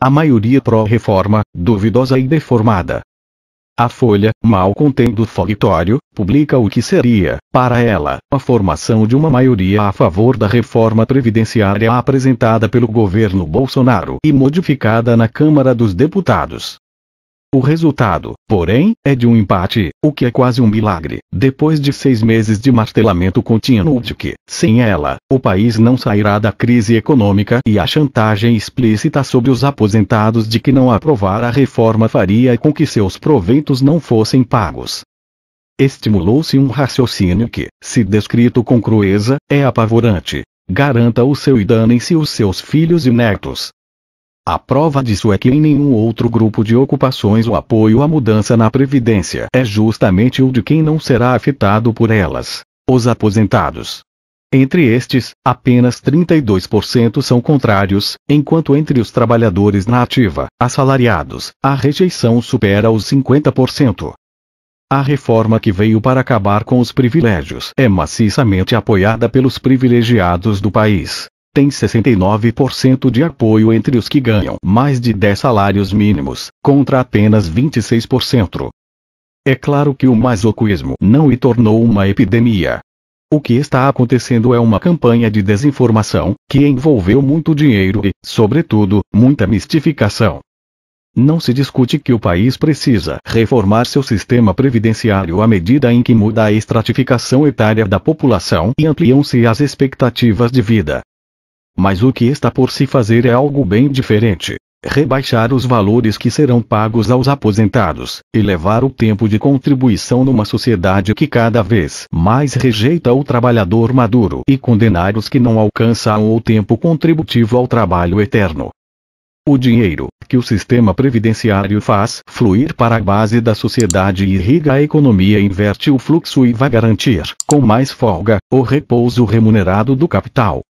A maioria pró-reforma, duvidosa e deformada. A Folha, mal contendo o folitório, publica o que seria, para ela, a formação de uma maioria a favor da reforma previdenciária apresentada pelo governo Bolsonaro e modificada na Câmara dos Deputados. O resultado, porém, é de um empate, o que é quase um milagre, depois de seis meses de martelamento contínuo de que, sem ela, o país não sairá da crise econômica e a chantagem explícita sobre os aposentados de que não aprovar a reforma faria com que seus proventos não fossem pagos. Estimulou-se um raciocínio que, se descrito com crueza, é apavorante. Garanta o seu e danem-se os seus filhos e netos. A prova disso é que em nenhum outro grupo de ocupações o apoio à mudança na Previdência é justamente o de quem não será afetado por elas: os aposentados. Entre estes, apenas 32% são contrários, enquanto entre os trabalhadores na ativa, assalariados, a rejeição supera os 50%. A reforma que veio para acabar com os privilégios é maciçamente apoiada pelos privilegiados do país, tem 69% de apoio entre os que ganham mais de 10 salários mínimos, contra apenas 26%. É claro que o masoquismo não o tornou uma epidemia. O que está acontecendo é uma campanha de desinformação, que envolveu muito dinheiro e, sobretudo, muita mistificação. Não se discute que o país precisa reformar seu sistema previdenciário à medida em que muda a estratificação etária da população e ampliam-se as expectativas de vida. Mas o que está por se fazer é algo bem diferente. Rebaixar os valores que serão pagos aos aposentados, elevar o tempo de contribuição numa sociedade que cada vez mais rejeita o trabalhador maduro e condenar os que não alcançam o tempo contributivo ao trabalho eterno. O dinheiro, que o sistema previdenciário faz fluir para a base da sociedade e irriga a economia inverte o fluxo e vai garantir, com mais folga, o repouso remunerado do capital.